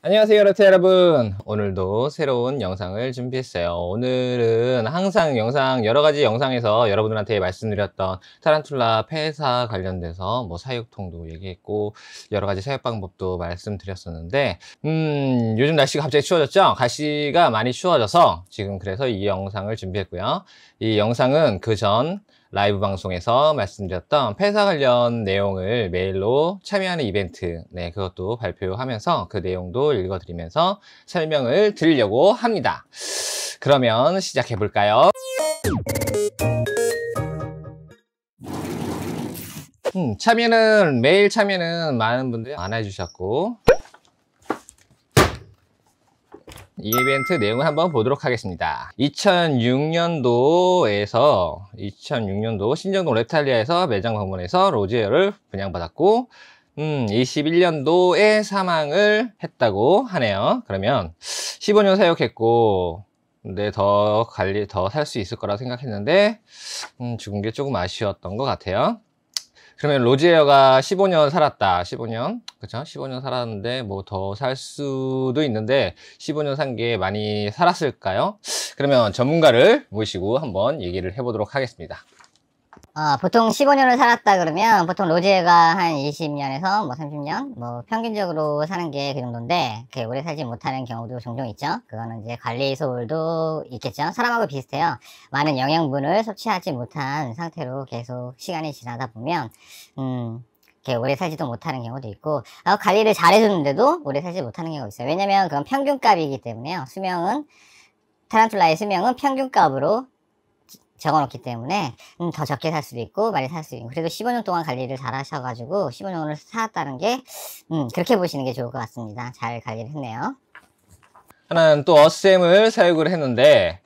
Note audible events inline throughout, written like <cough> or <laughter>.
안녕하세요 여러분, 여러분 오늘도 새로운 영상을 준비했어요 오늘은 항상 영상 여러가지 영상에서 여러분들한테 말씀드렸던 타란툴라 폐사 관련돼서 뭐 사육통도 얘기했고 여러가지 사육 방법도 말씀드렸었는데 음 요즘 날씨가 갑자기 추워졌죠 가시가 많이 추워져서 지금 그래서 이 영상을 준비했고요 이 영상은 그전 라이브 방송에서 말씀드렸던 폐사 관련 내용을 메일로 참여하는 이벤트 네 그것도 발표하면서 그 내용도 읽어드리면서 설명을 드리려고 합니다 그러면 시작해 볼까요 음, 참여는 매일 참여는 많은 분들이 안 해주셨고 이 이벤트 내용을 한번 보도록 하겠습니다. 2006년도에서 2006년도 신정동 랩탈리아에서 매장 방문해서 로지에어를 분양받았고 음, 21년도에 사망을 했다고 하네요. 그러면 15년 사역했고 근데 더 관리 더 살 수 있을 거라 생각했는데 음, 죽은 게 조금 아쉬웠던 것 같아요. 그러면 로지에어가 15년 살았다. 15년 그쵸? 15년 살았는데 뭐 더 살 수도 있는데 15년 산 게 많이 살았을까요? 그러면 전문가를 모시고 한번 얘기를 해보도록 하겠습니다. 어, 보통 15년을 살았다 그러면 보통 로제가 한 20년에서 뭐 30년 뭐 평균적으로 사는 게 그 정도인데 그게 오래 살지 못하는 경우도 종종 있죠. 그거는 이제 관리 소홀도 있겠죠. 사람하고 비슷해요. 많은 영양분을 섭취하지 못한 상태로 계속 시간이 지나다 보면 음, 이게 오래 살지도 못하는 경우도 있고 아, 관리를 잘해줬는데도 오래 살지 못하는 경우가 있어요. 왜냐면 그건 평균값이기 때문에요. 수명은 타란툴라의 수명은 평균값으로 적어놓기 때문에 음, 더 적게 살 수도 있고 많이 살 수도 있고 그래도 15년 동안 관리를 잘 하셔가지고 15년을 살았다는 게 음, 그렇게 보시는 게 좋을 것 같습니다. 잘 관리를 했네요. 하나는 또 어셈을 사육을 했는데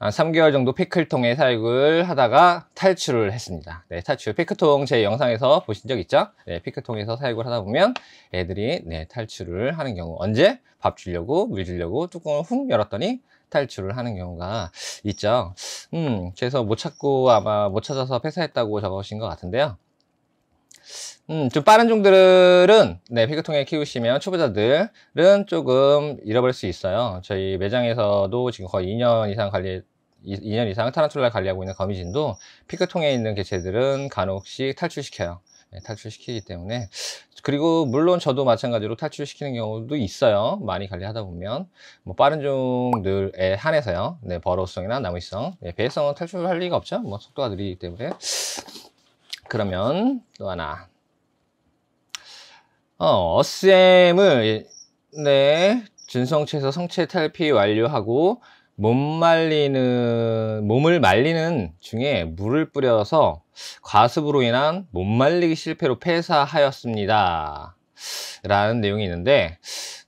3개월 아, 정도 피클통에 사육을 하다가 탈출을 했습니다. 네, 탈출. 피크통 제 영상에서 보신 적 있죠? 네, 피크통에서 사육을 하다 보면 애들이 네, 탈출을 하는 경우 언제 밥 주려고 물 주려고 뚜껑을 훅 열었더니 탈출을 하는 경우가 있죠. 음, 그래서 못 찾고 아마 못 찾아서 폐사했다고 적으신 것 같은데요. 음, 좀 빠른 종들은 네, 폐교통에 키우시면 초보자들은 조금 잃어버릴 수 있어요. 저희 매장에서도 지금 거의 2년 이상 관리 2년 이상 타란툴라 관리하고 있는 거미진도 피크통에 있는 개체들은 간혹씩 탈출시켜요. 네, 탈출시키기 때문에 그리고 물론 저도 마찬가지로 탈출시키는 경우도 있어요. 많이 관리하다 보면 뭐 빠른 종들에 한해서요. 네, 버로우성이나 나무성, 네, 배성은 탈출할 리가 없죠. 뭐 속도가 느리기 때문에 그러면 또 하나 어, 어셈을 네 준성체에서 성체 탈피 완료하고 몸 말리는 몸을 말리는 중에 물을 뿌려서 과습으로 인한 몸 말리기 실패로 폐사하였습니다. 라는 내용이 있는데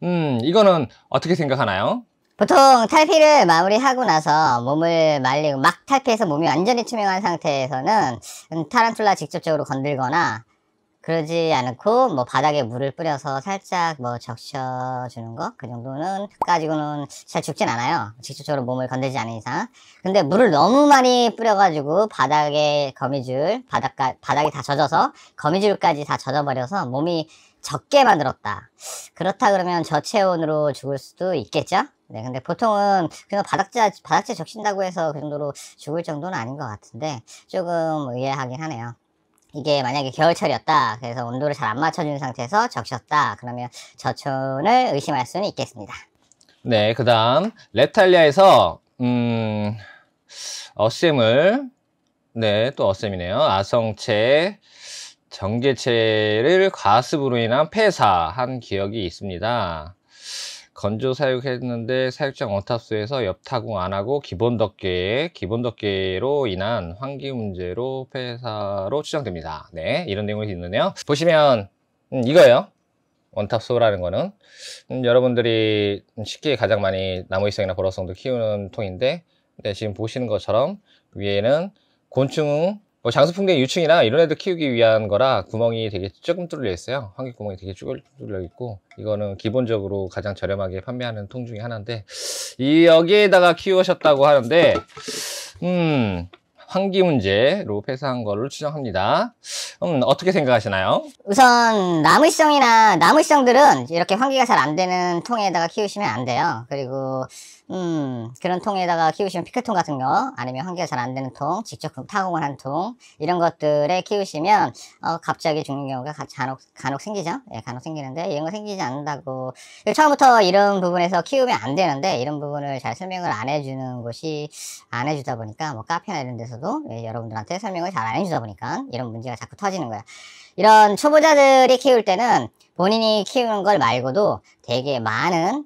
음 이거는 어떻게 생각하나요? 보통 탈피를 마무리하고 나서 몸을 말리고 막 탈피해서 몸이 완전히 투명한 상태에서는 음, 타란툴라 직접적으로 건들거나 그러지 않고 뭐 바닥에 물을 뿌려서 살짝 뭐 적셔주는 거 그 정도는 가지고는 잘 죽진 않아요 직접적으로 몸을 건들지 않은 이상 근데 물을 너무 많이 뿌려가지고 바닥에 거미줄 바닥가, 바닥이 다 젖어서 거미줄까지 다 젖어버려서 몸이 적게 만들었다 그렇다 그러면 저체온으로 죽을 수도 있겠죠 네, 근데 보통은 그냥 바닥재, 바닥재 적신다고 해서 그 정도로 죽을 정도는 아닌 것 같은데 조금 의아하긴 하네요. 이게 만약에 겨울철이었다 그래서 온도를 잘 안 맞춰준 상태에서 적셨다 그러면 저촌을 의심할 수는 있겠습니다 네그 다음 레탈리아에서음 어셈을 네또 어셈이네요 아성체 전개체를 과습으로 인한 폐사한 기억이 있습니다 건조 사육했는데 사육장 원탑수에서 옆 타공 안 하고 기본 덮개, 기본 덮개로 인한 환기 문제로 폐사로 추정됩니다. 네, 이런 내용이 있는데요. 보시면 음, 이거예요. 원탑소라는 거는 음, 여러분들이 쉽게 가장 많이 나무위성이나 보라성도 키우는 통인데 네, 지금 보시는 것처럼 위에는 곤충 뭐 장수풍뎅이 유충이나 이런 애들 키우기 위한 거라 구멍이 되게 조금 뚫려 있어요 환기 구멍이 되게 조금 뚫려 있고 이거는 기본적으로 가장 저렴하게 판매하는 통 중에 하나인데 이 여기에다가 키우셨다고 하는데 음 환기 문제로 폐사한 걸로 추정합니다. 음, 어떻게 생각하시나요? 우선 나무시성이나나무시성들은 이렇게 환기가 잘 안 되는 통에다가 키우시면 안 돼요. 그리고 음, 그런 통에다가 키우시면 피크통 같은 거 아니면 환기가 잘 안 되는 통, 직접 그 타공을 한 통, 이런 것들에 키우시면 어, 갑자기 죽는 경우가 간혹, 간혹 생기죠. 예, 간혹 생기는데 이런 거 생기지 않는다고 그 처음부터 이런 부분에서 키우면 안 되는데 이런 부분을 잘 설명을 안 해주는 곳이 안 해주다 보니까 뭐 카페나 이런 데서도 예, 여러분들한테 설명을 잘 안 해주다 보니까 이런 문제가 자꾸 터지는 거야. 이런 초보자들이 키울 때는 본인이 키우는 걸 말고도 되게 많은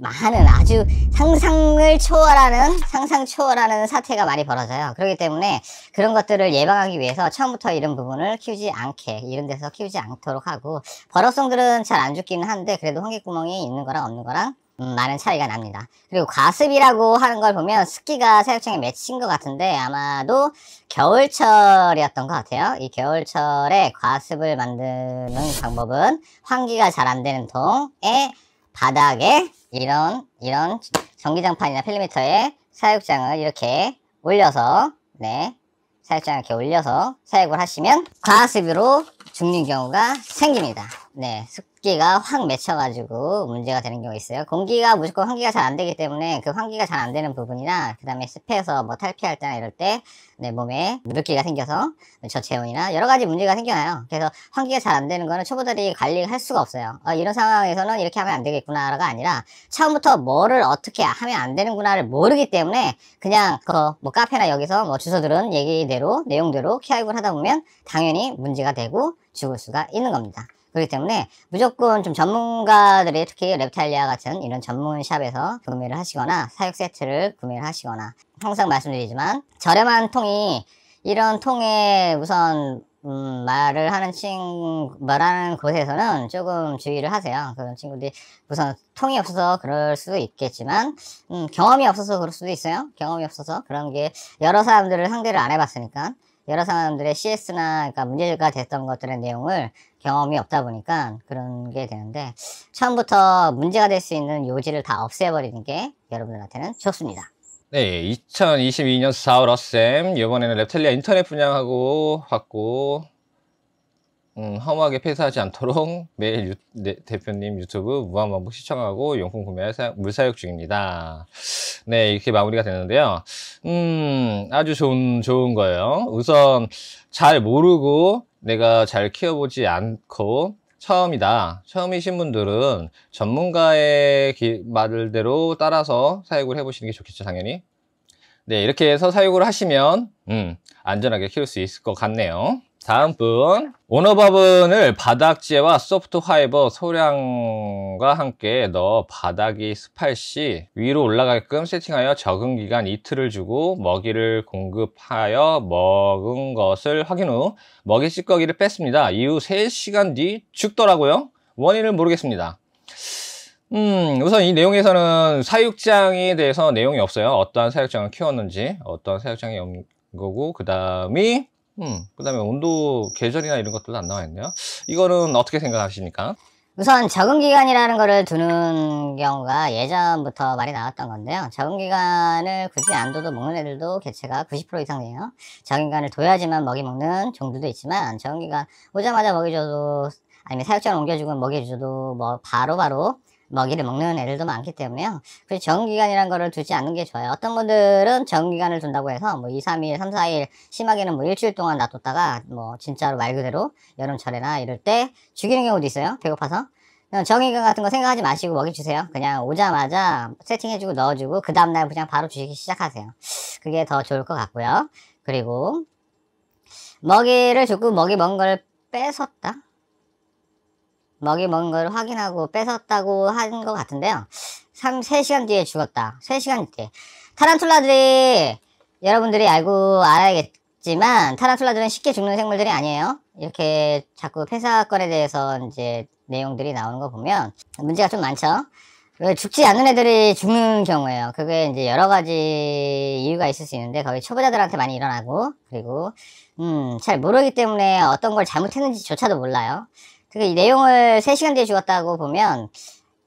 많은 아주 상상을 초월하는 상상 초월하는 사태가 많이 벌어져요. 그렇기 때문에 그런 것들을 예방하기 위해서 처음부터 이런 부분을 키우지 않게 이런 데서 키우지 않도록 하고 버럭송들은 잘 안 죽기는 한데 그래도 환기구멍이 있는 거랑 없는 거랑 음, 많은 차이가 납니다. 그리고 과습이라고 하는 걸 보면 습기가 새우장에 맺힌 것 같은데 아마도 겨울철이었던 것 같아요. 이 겨울철에 과습을 만드는 방법은 환기가 잘 안 되는 통에 바닥에 이런 이런 전기장판이나 필리미터에 사육장을 이렇게 올려서 네 사육장을 이렇게 올려서 사육을 하시면 과습으로 죽는 경우가 생깁니다. 네, 습기가 확 맺혀가지고 문제가 되는 경우가 있어요. 공기가 무조건 환기가 잘 안 되기 때문에 그 환기가 잘 안 되는 부분이나 그 다음에 습해서 뭐 탈피할 때나 이럴 때 내 몸에 누룩기가 생겨서 저체온이나 여러 가지 문제가 생겨나요. 그래서 환기가 잘 안 되는 거는 초보들이 관리할 수가 없어요. 아, 이런 상황에서는 이렇게 하면 안 되겠구나가 아니라 처음부터 뭐를 어떻게 하면 안 되는구나를 모르기 때문에 그냥 그 뭐 카페나 여기서 뭐 주소 들은 얘기대로 내용대로 케아입을 하다 보면 당연히 문제가 되고 죽을 수가 있는 겁니다. 그렇기 때문에 무조건 좀 전문가들이 특히 랩탈리아 같은 이런 전문 샵에서 구매를 하시거나 사육 세트를 구매를 하시거나 항상 말씀드리지만 저렴한 통이 이런 통에 우선 음, 말을 하는 친구, 말하는 곳에서는 조금 주의를 하세요. 그런 친구들이 우선 통이 없어서 그럴 수도 있겠지만, 음, 경험이 없어서 그럴 수도 있어요. 경험이 없어서. 그런 게 여러 사람들을 상대를 안 해봤으니까. 여러 사람들의 CS나 그러니까 문제가 됐던 것들의 내용을 경험이 없다 보니까 그런 게 되는데 처음부터 문제가 될 수 있는 요지를 다 없애버리는 게 여러분들한테는 좋습니다. 네, 2022년 4월 어셈 이번에는 랩텔리아 인터넷 분양하고 왔고 음, 허무하게 폐쇄하지 않도록 매일 유, 네, 대표님 유튜브 무한반복 시청하고 용품 구매 사, 물사육 중입니다. 네, 이렇게 마무리가 되는데요. 음, 아주 좋은, 좋은 거예요. 우선 잘 모르고 내가 잘 키워보지 않고 처음이다. 처음이신 분들은 전문가의 기, 말대로 따라서 사육을 해보시는 게 좋겠죠, 당연히. 네, 이렇게 해서 사육을 하시면, 음, 안전하게 키울 수 있을 것 같네요. 다음 분 오너바분을 바닥재와 소프트 화이버 소량과 함께 넣어 바닥이 습할 시 위로 올라갈끔 세팅하여 적응 기간 이틀을 주고 먹이를 공급하여 먹은 것을 확인 후 먹이 찌꺼기를 뺐습니다 이후 3시간 뒤 죽더라고요 원인을 모르겠습니다 음, 우선 이 내용에서는 사육장에 대해서 내용이 없어요. 어떠한 사육장을 키웠는지, 어떠한 사육장이 없는 거고, 그 다음이 음, 그 다음에 온도 계절이나 이런 것들도 안 나와 있네요. 이거는 어떻게 생각하십니까? 우선 적응 기간이라는 거를 두는 경우가 예전부터 많이 나왔던 건데요. 적응 기간을 굳이 안 둬도 먹는 애들도 개체가 90% 이상이에요. 적응 기간을 둬야지만 먹이 먹는 종들도 있지만 적응 기간 오자마자 먹이 줘도 아니면 사육장 옮겨주고 먹이 줘도 뭐 바로바로 바로 먹이를 먹는 애들도 많기 때문에요. 그래서 정기간이라는 거를 두지 않는 게 좋아요. 어떤 분들은 정기간을 둔다고 해서 뭐 2, 3일, 3, 4일, 심하게는 뭐 일주일 동안 놔뒀다가 뭐 진짜로 말 그대로 여름철이나 이럴 때 죽이는 경우도 있어요. 배고파서. 정의감 같은 거 생각하지 마시고 먹이주세요 그냥 오자마자 세팅해주고 넣어주고 그 다음날 그냥 바로 주시기 시작하세요. 그게 더 좋을 것 같고요. 그리고 먹이를 주고 먹이 먹은 걸 뺏었다? 먹이 먹은 걸 확인하고 뺏었다고 한 것 같은데요. 3, 3시간 뒤에 죽었다. 3시간 뒤에. 타란툴라들이 여러분들이 알고 알아야겠지만 타란툴라들은 쉽게 죽는 생물들이 아니에요. 이렇게 자꾸 폐사건에 대해서 이제 내용들이 나오는 거 보면 문제가 좀 많죠. 죽지 않는 애들이 죽는 경우에요. 그게 이제 여러 가지 이유가 있을 수 있는데 거의 초보자들한테 많이 일어나고 그리고 음, 잘 모르기 때문에 어떤 걸 잘못했는지조차도 몰라요. 그 내용을 3시간 뒤에 죽었다고 보면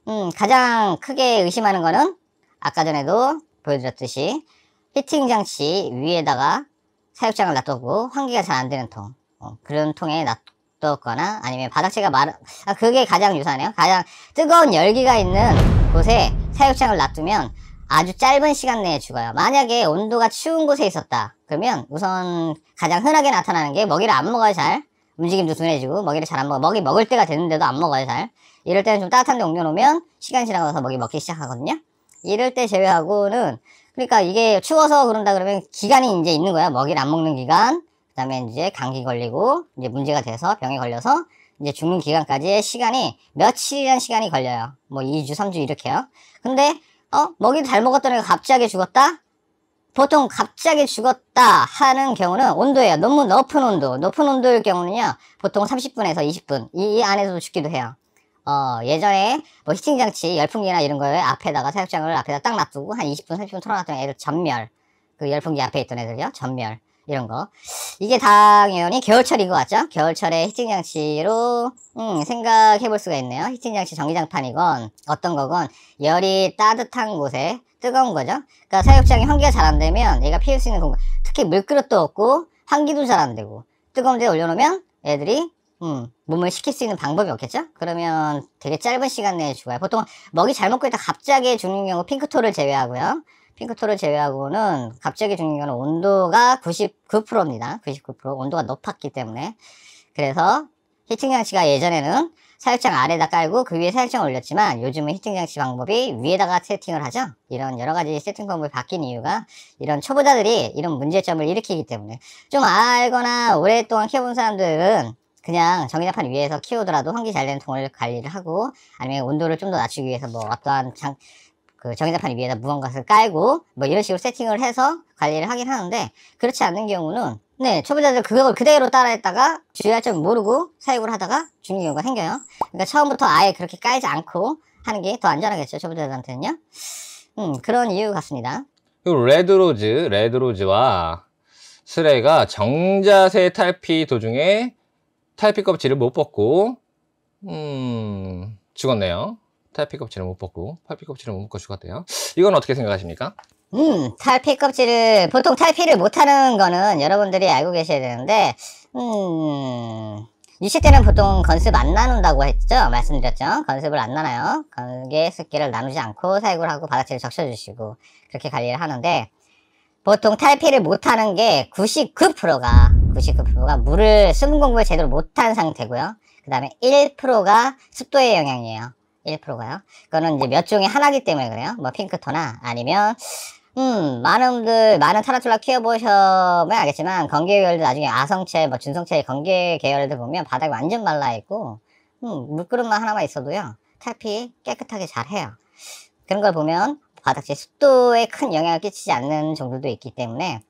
음, 가장 크게 의심하는 거는 아까 전에도 보여드렸듯이 히팅 장치 위에다가 사육장을 놔두고 환기가 잘 안 되는 통 어, 그런 통에 놔뒀거나 아니면 바닥체가 마른 아, 그게 가장 유사하네요 가장 뜨거운 열기가 있는 곳에 사육장을 놔두면 아주 짧은 시간 내에 죽어요 만약에 온도가 추운 곳에 있었다 그러면 우선 가장 흔하게 나타나는 게 먹이를 안 먹어요 잘 움직임도 둔해지고 먹이를 잘 안 먹어. 먹이 먹을 때가 되는데도안 먹어요, 잘. 이럴 때는 좀 따뜻한 데 옮겨놓으면 시간 지나가서 먹이 먹기 시작하거든요. 이럴 때 제외하고는 그러니까 이게 추워서 그런다 그러면 기간이 이제 있는 거야. 먹이를 안 먹는 기간, 그 다음에 이제 감기 걸리고 이제 문제가 돼서 병에 걸려서 이제 죽는 기간까지의 시간이 며칠이란 시간이 걸려요. 뭐 2주, 3주 이렇게요. 근데 어 먹이 도잘 먹었던 애가 갑자기 죽었다? 보통 갑자기 죽었다 하는 경우는 온도예요. 너무 높은 온도. 높은 온도일 경우는요. 보통 30분에서 20분 이, 이 안에서도 죽기도 해요. 어, 예전에 뭐 히팅 장치, 열풍기나 이런 거에 앞에다가 사육장을 앞에다 딱 놔두고 한 20분, 30분 털어놨던 애들 전멸. 그 열풍기 앞에 있던 애들요 전멸. 이런 거. 이게 당연히 겨울철인 것 같죠? 겨울철에 히팅 장치로 음, 생각해 볼 수가 있네요. 히팅 장치 전기장판이건 어떤 거건 열이 따뜻한 곳에 뜨거운 거죠. 그러니까 사육장이 환기가 잘 안 되면 얘가 피울 수 있는 공간, 특히 물그릇도 없고 환기도 잘 안 되고 뜨거운 데 올려놓으면 애들이 음, 몸을 식힐 수 있는 방법이 없겠죠? 그러면 되게 짧은 시간 내에 죽어요. 보통 먹이 잘 먹고 있다 갑자기 죽는 경우 핑크토를 제외하고요. 핑크토를 제외하고는 갑자기 죽는 경우는 온도가 99%입니다. 99% 온도가 높았기 때문에 그래서 히팅 장치가 예전에는 사육창 아래다 깔고 그 위에 사육장 올렸지만 요즘은 히팅 장치 방법이 위에다가 세팅을 하죠. 이런 여러 가지 세팅 방법이 바뀐 이유가 이런 초보자들이 이런 문제점을 일으키기 때문에 좀 알거나 오랫동안 키워본 사람들은 그냥 정기장판 위에서 키우더라도 환기 잘 되는 통을 관리를 하고 아니면 온도를 좀 더 낮추기 위해서 뭐 어떠한 장, 그 정의자판 위에다 무언가를 깔고 뭐 이런 식으로 세팅을 해서 관리를 하긴 하는데 그렇지 않는 경우는 네, 초보자들 그걸 그대로 따라했다가 주의할 점 모르고 사육을 하다가 죽는 경우가 생겨요. 그러니까 처음부터 아예 그렇게 까이지 않고 하는 게 더 안전하겠죠, 초보자들한테는요. 음, 그런 이유 같습니다. 그리고 레드로즈, 레드로즈와 스레가 정자세 탈피 도중에 탈피 껍질을 못 벗고 음, 죽었네요. 탈피 껍질을 못 벗고 탈피 껍질을 못 벗고 죽었대요. 이건 어떻게 생각하십니까? 음, 탈피 껍질을 보통 탈피를 못하는 거는 여러분들이 알고 계셔야 되는데 음, 유0대는 보통 건습 안 나눈다고 했죠? 말씀드렸죠? 건습을 안 나눠요. 건개 습기를 나누지 않고 살구를 하고 바닥질을 적셔주시고 그렇게 관리를 하는데 보통 탈피를 못하는 게 99%가 99%가 물을 수분 공급을 제대로 못 한 상태고요. 그 다음에 1%가 습도의 영향이에요. 1%가요. 그거는 이제 몇종에 하나기 때문에 그래요. 뭐 핑크토나 아니면 음, 많은 분들, 그, 많은 타라툴라 키워보셔면 알겠지만, 건개 계열들 나중에 아성체, 뭐 준성체, 건개 계열들 보면 바닥이 완전 말라있고, 음, 물그릇만 하나만 있어도요, 탈피 깨끗하게 잘 해요. 그런 걸 보면 바닥재 습도에 큰 영향을 끼치지 않는 종들도 있기 때문에,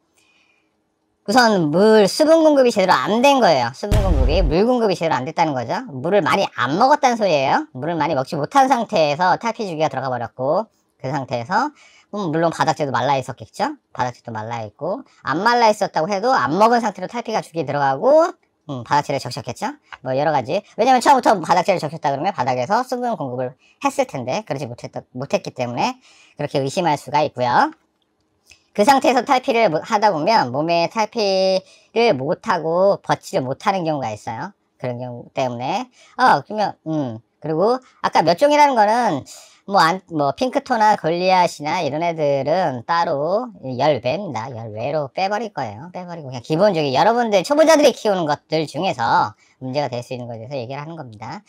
우선 물 수분 공급이 제대로 안 된 거예요. 수분 공급이 물 공급이 제대로 안 됐다는 거죠. 물을 많이 안 먹었다는 소리예요. 물을 많이 먹지 못한 상태에서 탈피 주기가 들어가 버렸고 그 상태에서 음, 물론 바닥재도 말라 있었겠죠? 바닥재도 말라 있고 안 말라 있었다고 해도 안 먹은 상태로 탈피가 죽이 들어가고 음, 바닥재를 적셨겠죠? 뭐 여러 가지. 왜냐면 처음부터 바닥재를 적셨다 그러면 바닥에서 수분 공급을 했을 텐데 그러지 못했, 못했기 때문에 그렇게 의심할 수가 있고요. 그 상태에서 탈피를 하다 보면 몸에 탈피를 못하고 버치를 못하는 경우가 있어요. 그런 경우 때문에 어 그러면 음 그리고 아까 몇 종이라는 거는 뭐, 안, 뭐 핑크토나 골리앗이나 이런 애들은 따로 열 외입니다. 열 외로 빼버릴 거예요. 빼버리고 그냥 기본적인 여러분들 초보자들이 키우는 것들 중에서 문제가 될 수 있는 것에 대해서 얘기를 하는 겁니다.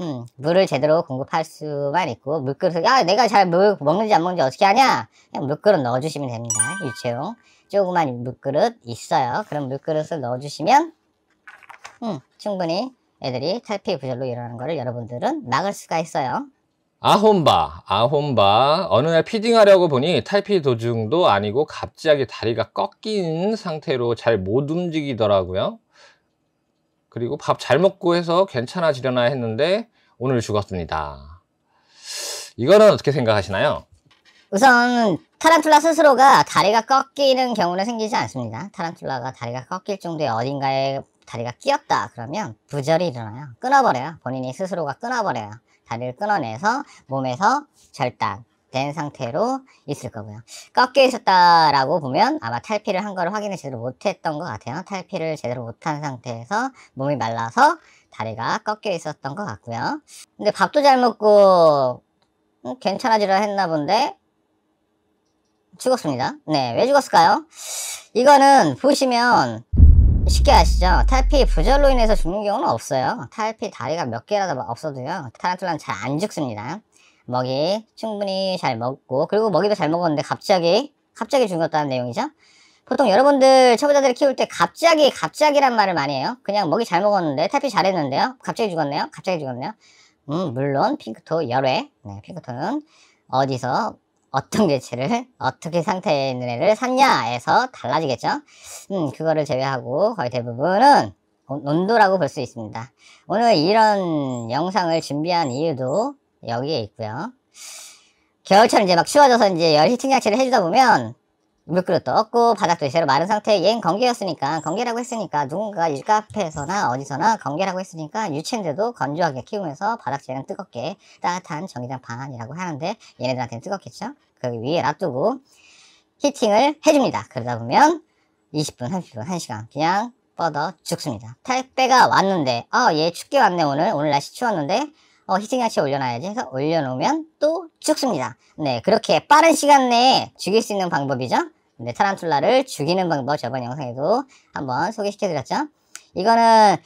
음, 물을 제대로 공급할 수만 있고 물그릇을 야 아, 내가 잘물 먹는지 안 먹는지 어떻게 하냐? 그냥 물그릇 넣어주시면 됩니다. 유채용 조그만 물그릇 있어요. 그럼 물그릇을 넣어주시면 음, 충분히 애들이 탈피 구절로 일어나는 거를 여러분들은 막을 수가 있어요. 아홈바, 아홈바. 어느 날 피딩하려고 보니 탈피 도중도 아니고 갑자기 다리가 꺾인 상태로 잘 못 움직이더라고요. 그리고 밥 잘 먹고 해서 괜찮아지려나 했는데 오늘 죽었습니다. 이거는 어떻게 생각하시나요? 우선 타란툴라 스스로가 다리가 꺾이는 경우는 생기지 않습니다. 타란툴라가 다리가 꺾일 정도의 어딘가에 다리가 끼었다 그러면 부절이 일어나요. 끊어버려요. 본인이 스스로가 끊어버려요. 다리를 끊어내서 몸에서 절단, 된 상태로 있을 거고요. 꺾여 있었다라고 보면 아마 탈피를 한 거를 확인을 제대로 못했던 것 같아요. 탈피를 제대로 못한 상태에서 몸이 말라서 다리가 꺾여 있었던 것 같고요. 근데 밥도 잘 먹고 음, 괜찮아지려 했나 본데 죽었습니다. 네, 왜 죽었을까요? 이거는 보시면 쉽게 아시죠? 탈피 부절로 인해서 죽는 경우는 없어요. 탈피 다리가 몇 개라도 없어도요. 타란툴라는 잘 안 죽습니다. 먹이 충분히 잘 먹고 그리고 먹이도 잘 먹었는데 갑자기 갑자기 죽었다는 내용이죠. 보통 여러분들 초보자들을 키울 때 갑자기 갑자기란 말을 많이 해요. 그냥 먹이 잘 먹었는데 탈피 잘했는데요. 갑자기 죽었네요. 갑자기 죽었네요. 음 물론 핑크토 열외 네, 핑크토는 어디서 어떤 개체를 어떻게 상태에 있는 애를 샀냐에서 달라지겠죠. 음, 그거를 제외하고 거의 대부분은 온도라고 볼 수 있습니다. 오늘 이런 영상을 준비한 이유도 여기에 있고요. 겨울철 이제 막 추워져서 이제 열 히팅 장치를 해주다 보면 물그릇도 없고 바닥도 제로 대 마른 상태의 얘는 건개였으니까 건개라고 했으니까 누군가 일 카페에서나 어디서나 건개라고 했으니까 유치원데도 건조하게 키우면서 바닥재는 뜨겁게 따뜻한 전기장 반이라고 하는데 얘네들한테는 뜨겁겠죠? 그 위에 놔두고 히팅을 해줍니다. 그러다 보면 20분, 30분, 1시간 그냥 뻗어 죽습니다. 택배가 왔는데 아얘 어, 춥게 왔네 오늘 오늘 날씨 추웠는데 어, 희생양치 올려놔야지 해서 올려놓으면 또 죽습니다. 네, 그렇게 빠른 시간 내에 죽일 수 있는 방법이죠. 근데 타란툴라를 죽이는 방법 저번 영상에도 한번 소개시켜드렸죠. 이거는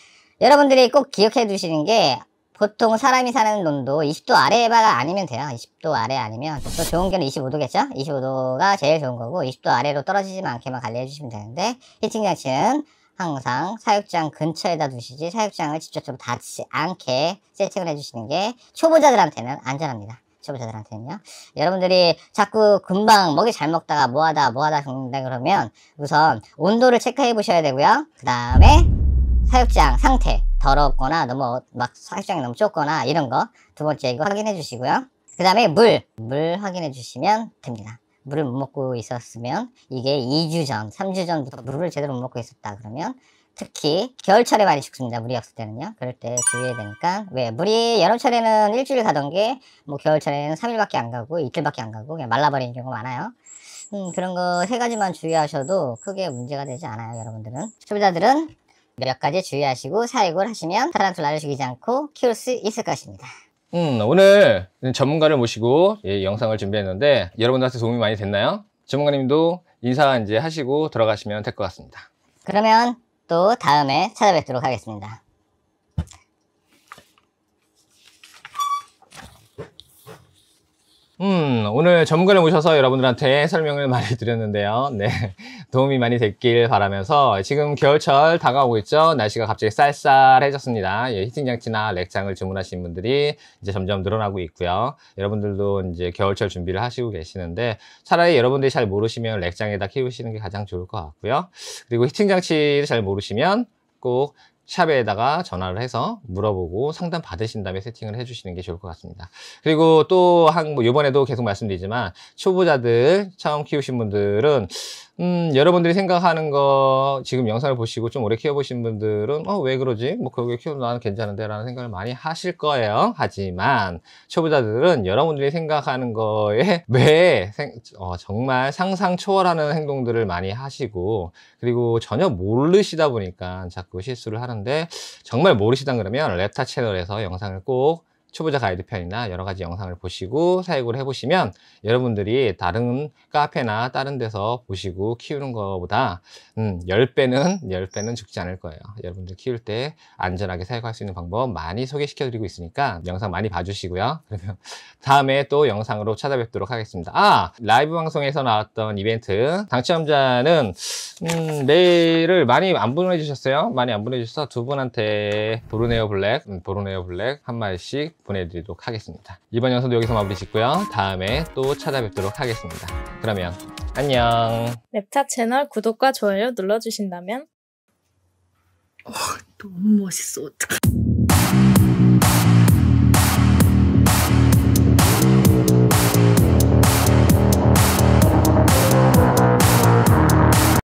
여러분들이 꼭 기억해 두시는 게 보통 사람이 사는 논도 20도 아래가 아니면 돼요. 20도 아래 아니면 또 좋은 게는 25도겠죠? 25도가 제일 좋은 거고 20도 아래로 떨어지지 않게만 관리해 주시면 되는데 히팅 장치는 항상 사육장 근처에다 두시지 사육장을 직접적으로 닿지 않게 세팅을 해주시는 게 초보자들한테는 안전합니다. 초보자들한테는요. 여러분들이 자꾸 금방 먹이 잘 먹다가 뭐하다 뭐하다 죽는다 그러면 우선 온도를 체크해 보셔야 되고요. 그 다음에 사육장 상태 더럽거나 너무 어, 막 사육장이 너무 좁거나 이런 거 두 번째 이거 확인해 주시고요. 그 다음에 물, 물 확인해 주시면 됩니다. 물을 못 먹고 있었으면 이게 2주 전, 3주 전부터 물을 제대로 못 먹고 있었다 그러면 특히 겨울철에 많이 죽습니다. 물이 없을 때는요. 그럴 때 주의해야 되니까 왜 물이 여름철에는 일주일 가던 게 뭐 겨울철에는 3일밖에 안 가고 이틀밖에 안 가고 그냥 말라버리는 경우가 많아요. 음, 그런 거 세 가지만 주의하셔도 크게 문제가 되지 않아요. 여러분들은 소비자들은 몇 가지 주의하시고 사육을 하시면 타란툴라를 죽이지 않고 키울 수 있을 것입니다. 음, 오늘 전문가를 모시고 예, 영상을 준비했는데 여러분들한테 도움이 많이 됐나요? 전문가님도 인사 이제 하시고 들어가시면 될 것 같습니다. 그러면 또 다음에 찾아뵙도록 하겠습니다. 음, 오늘 전문가를 모셔서 여러분들한테 설명을 많이 <laughs> 드렸는데요. 네. 도움이 많이 됐길 바라면서 지금 겨울철 다가오고 있죠. 날씨가 갑자기 쌀쌀해졌습니다. 예, 히팅장치나 렉장을 주문하신 분들이 이제 점점 늘어나고 있고요. 여러분들도 이제 겨울철 준비를 하시고 계시는데 차라리 여러분들이 잘 모르시면 렉장에다 키우시는 게 가장 좋을 것 같고요. 그리고 히팅장치를 잘 모르시면 꼭 샵에다가 전화를 해서 물어보고 상담 받으신 다음에 세팅을 해주시는 게 좋을 것 같습니다. 그리고 또한뭐 이번에도 계속 말씀드리지만 초보자들 처음 키우신 분들은 음, 여러분들이 생각하는 거 지금 영상을 보시고 좀 오래 키워보신 분들은 어, 왜 그러지? 뭐 그렇게 키워도 나는 괜찮은데 라는 생각을 많이 하실 거예요. 하지만 초보자들은 여러분들이 생각하는 거에 <laughs> 왜 생, 어, 정말 상상 초월하는 행동들을 많이 하시고 그리고 전혀 모르시다 보니까 자꾸 실수를 하는데 정말 모르시다 그러면 랩타 채널에서 영상을 꼭 초보자 가이드편이나 여러 가지 영상을 보시고 사육을 해보시면 여러분들이 다른 카페나 다른 데서 보시고 키우는 것보다 음, 10배는 10배는 죽지 않을 거예요. 여러분들 키울 때 안전하게 사육할 수 있는 방법 많이 소개시켜 드리고 있으니까 영상 많이 봐주시고요. <laughs> 그러면 다음에 또 영상으로 찾아뵙도록 하겠습니다. 아! 라이브 방송에서 나왔던 이벤트 당첨자는 음, 메일을 많이 안 보내주셨어요. 많이 안 보내주셔서 두 분한테 보르네오 블랙, 음, 보르네오 블랙 한 마리씩 보내드리도록 하겠습니다. 이번 영상도 여기서 마무리 짓고요. 다음에 또 찾아뵙도록 하겠습니다. 그러면 안녕. 랩차 채널 구독과 좋아요 눌러주신다면 어, 너무 멋있어. 어떡하...